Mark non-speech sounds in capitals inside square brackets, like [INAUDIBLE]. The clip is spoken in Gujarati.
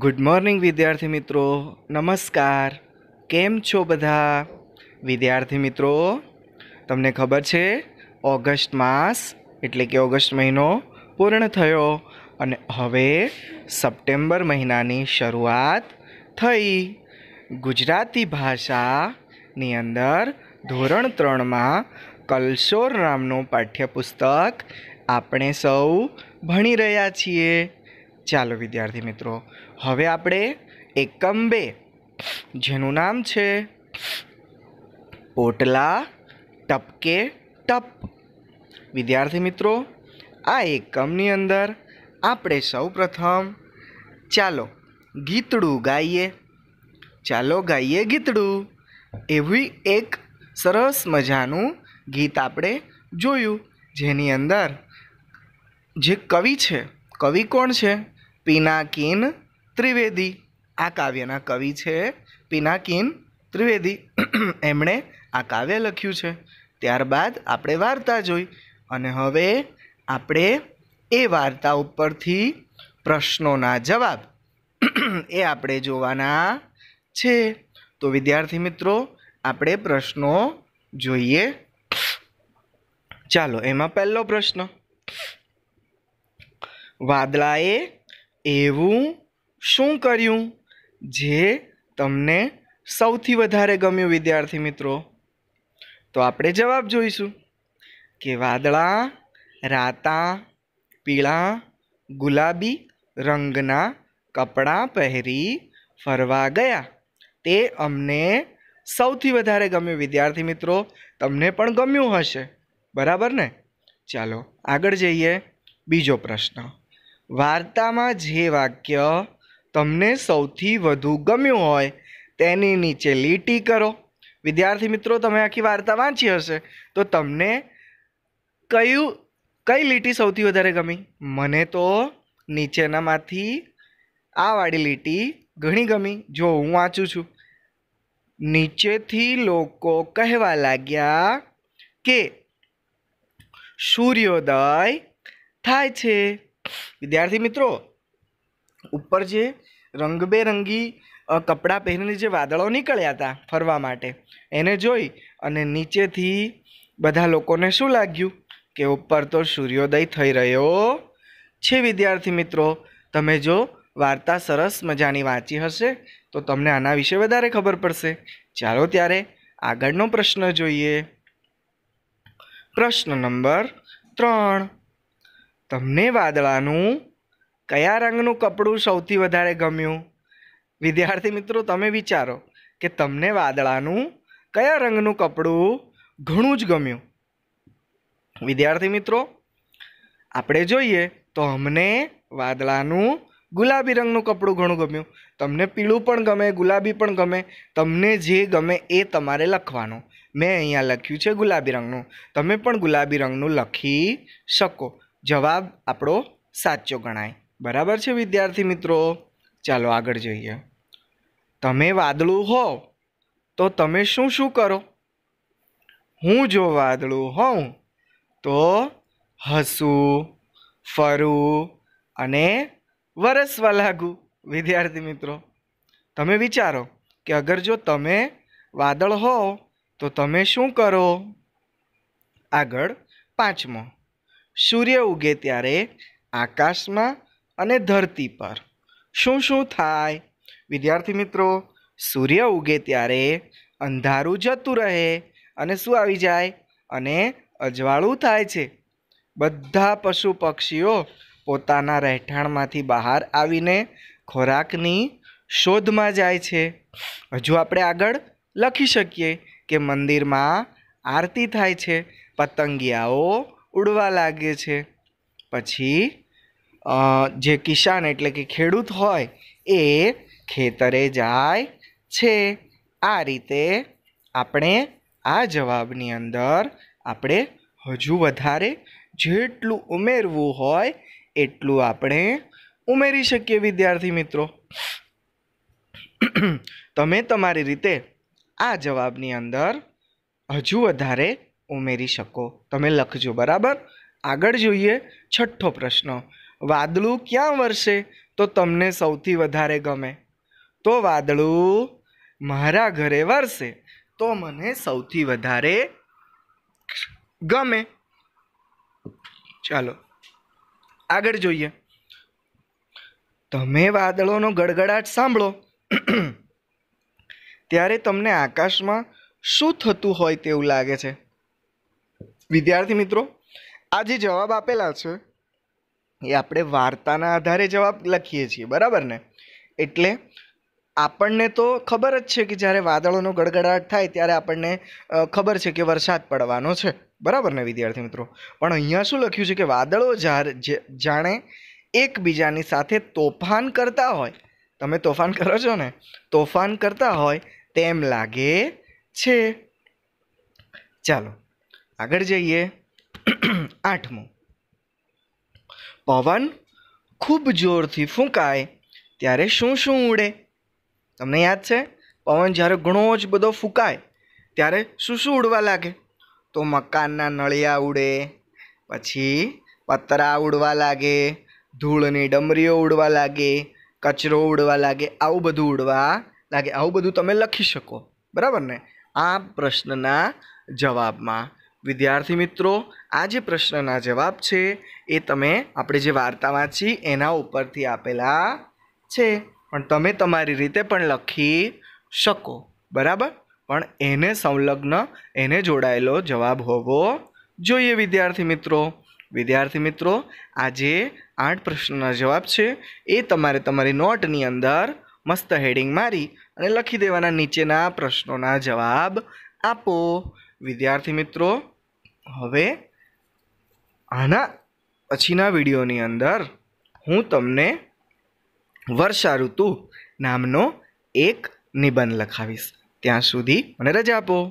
ગુડ મોર્નિંગ વિદ્યાર્થી મિત્રો નમસ્કાર કેમ છો બધા વિદ્યાર્થી મિત્રો તમને ખબર છે ઓગસ્ટ માસ એટલે કે ઓગસ્ટ મહિનો પૂર્ણ થયો અને હવે સપ્ટેમ્બર મહિનાની શરૂઆત થઈ ગુજરાતી ભાષાની અંદર ધોરણ ત્રણમાં કલશોર નામનું પાઠ્યપુસ્તક આપણે સૌ ભણી રહ્યા છીએ ચાલો વિદ્યાર્થી મિત્રો હવે આપણે એકમ બે જેનું નામ છે પોટલા ટપકે ટપ વિદ્યાર્થી મિત્રો આ એકમની અંદર આપણે સૌ પ્રથમ ચાલો ગીતડું ગાઈએ ચાલો ગાઈએ ગીતડું એવી એક સરસ મજાનું ગીત આપણે જોયું જેની અંદર જે કવિ છે કવિ કોણ છે પિનાકીન ત્રિવેદી આ કાવ્યના કવિ છે પિનાકીન ત્રિવેદી એમણે આ કાવ્ય લખ્યું છે ત્યારબાદ આપણે વાર્તા જોઈ અને હવે આપણે એ વાર્તા ઉપરથી પ્રશ્નોના જવાબ એ આપણે જોવાના છે તો વિદ્યાર્થી મિત્રો આપણે પ્રશ્નો જોઈએ ચાલો એમાં પહેલો પ્રશ્ન વાદળાએ એવું શું કર્યું જે તમને સૌથી વધારે ગમ્યું વિદ્યાર્થી મિત્રો તો આપણે જવાબ જોઈશું કે વાદળા રાતા પીળા ગુલાબી રંગના કપડાં પહેરી ફરવા ગયા તે અમને સૌથી વધારે ગમ્યું વિદ્યાર્થી મિત્રો તમને પણ ગમ્યું હશે બરાબર ને ચાલો આગળ જઈએ બીજો પ્રશ્ન વાર્તામાં જે વાક્ય તમને સૌથી વધુ ગમ્યું હોય તેની નીચે લીટી કરો વિદ્યાર્થી મિત્રો તમે આખી વાર્તા વાંચી હશે તો તમને કયું કઈ લીટી સૌથી વધારે ગમી મને તો નીચેનામાંથી આ વાળી લીટી ઘણી ગમી જો હું વાંચું છું નીચેથી લોકો કહેવા લાગ્યા કે સૂર્યોદય થાય છે વિદ્યાર્થી મિત્રો ઉપર જે રંગબેરંગી કપડાં પહેરીને જે વાદળો નીકળ્યા હતા ફરવા માટે એને જોઈ અને નીચેથી બધા લોકોને શું લાગ્યું કે ઉપર તો સૂર્યોદય થઈ રહ્યો છે વિદ્યાર્થી મિત્રો તમે જો વાર્તા સરસ મજાની વાંચી હશે તો તમને આના વિશે વધારે ખબર પડશે ચાલો ત્યારે આગળનો પ્રશ્ન જોઈએ પ્રશ્ન નંબર ત્રણ તમને વાદળાનું કયા રંગનું કપડું સૌથી વધારે ગમ્યું વિદ્યાર્થી મિત્રો તમે વિચારો કે તમને વાદળાનું કયા રંગનું કપડું ઘણું જ ગમ્યું વિદ્યાર્થી મિત્રો આપણે જોઈએ તો અમને વાદળાનું ગુલાબી રંગનું કપડું ઘણું ગમ્યું તમને પીળું પણ ગમે ગુલાબી પણ ગમે તમને જે ગમે એ તમારે લખવાનું મેં અહીંયા લખ્યું છે ગુલાબી રંગનું તમે પણ ગુલાબી રંગનું લખી શકો જવાબ આપણો સાચો ગણાય બરાબર છે વિદ્યાર્થી મિત્રો ચાલો આગળ જઈએ તમે વાદળું હો તો તમે શું શું કરો હું જો વાદળું હોઉં તો હસું ફરું અને વરસવા લાગું વિદ્યાર્થી મિત્રો તમે વિચારો કે અગર જો તમે વાદળ હો તો તમે શું કરો આગળ પાંચમો સૂર્ય ઉગે ત્યારે આકાશમાં અને ધરતી પર શું શું થાય વિદ્યાર્થી મિત્રો સૂર્ય ઉગે ત્યારે અંધારું જતું રહે અને શું આવી જાય અને અજવાળું થાય છે બધા પશુ પક્ષીઓ પોતાના રહેઠાણમાંથી બહાર આવીને ખોરાકની શોધમાં જાય છે હજુ આપણે આગળ લખી શકીએ કે મંદિરમાં આરતી થાય છે પતંગિયાઓ ઉડવા લાગે છે પછી જે કિસાન એટલે કે ખેડૂત હોય એ ખેતરે જાય છે આ રીતે આપણે આ જવાબની અંદર આપણે હજુ વધારે જેટલું ઉમેરવું હોય એટલું આપણે ઉમેરી શકીએ વિદ્યાર્થી મિત્રો તમે તમારી રીતે આ જવાબની અંદર હજુ વધારે ઉમેરી શકો તમે લખજો બરાબર આગળ જોઈએ છઠ્ઠો પ્રશ્ન વાદળું ક્યાં વરસે તો તમને સૌથી વધારે ગમે તો વાદળું મારા ઘરે વરસે તો મને સૌથી વધારે ગમે ચાલો આગળ જોઈએ તમે વાદળોનો ગડગડાટ સાંભળો [CLEARS THROAT] ત્યારે તમને આકાશમાં શું થતું હોય તેવું લાગે છે વિદ્યાર્થી મિત્રો આ જે જવાબ આપેલા છે એ આપણે વાર્તાના આધારે જવાબ લખીએ છીએ બરાબર ને એટલે આપણને તો ખબર જ છે કે જ્યારે વાદળોનો ગડગડાટ થાય ત્યારે આપણને ખબર છે કે વરસાદ પડવાનો છે બરાબર ને વિદ્યાર્થી મિત્રો પણ અહીંયા શું લખ્યું છે કે વાદળો જ્યારે જાણે એકબીજાની સાથે તોફાન કરતા હોય તમે તોફાન કરો છો ને તોફાન કરતા હોય તેમ લાગે છે ચાલો આગળ જઈએ આઠમું પવન ખૂબ જોરથી ફૂંકાય ત્યારે શું શું ઉડે તમને યાદ છે પવન જ્યારે ઘણો જ બધો ફૂંકાય ત્યારે શું શું ઉડવા લાગે તો મકાનના નળિયા ઉડે પછી પતરા ઉડવા લાગે ધૂળની ડમરીઓ ઉડવા લાગે કચરો ઉડવા લાગે આવું બધું ઉડવા લાગે આવું બધું તમે લખી શકો બરાબર ને આ પ્રશ્નના જવાબમાં વિદ્યાર્થી મિત્રો આ જે પ્રશ્નના જવાબ છે એ તમે આપણે જે વાર્તા વાંચી એના ઉપરથી આપેલા છે પણ તમે તમારી રીતે પણ લખી શકો બરાબર પણ એને સંલગ્ન એને જોડાયેલો જવાબ હોવો જોઈએ વિદ્યાર્થી મિત્રો વિદ્યાર્થી મિત્રો આજે આઠ પ્રશ્નના જવાબ છે એ તમારે તમારી નોટની અંદર મસ્ત હેડિંગ મારી અને લખી દેવાના નીચેના પ્રશ્નોના જવાબ આપો વિદ્યાર્થી મિત્રો હવે આના પછીના વિડીયોની અંદર હું તમને વર્ષા ઋતુ નામનો એક નિબંધ લખાવીશ ત્યાં સુધી મને રજા આપો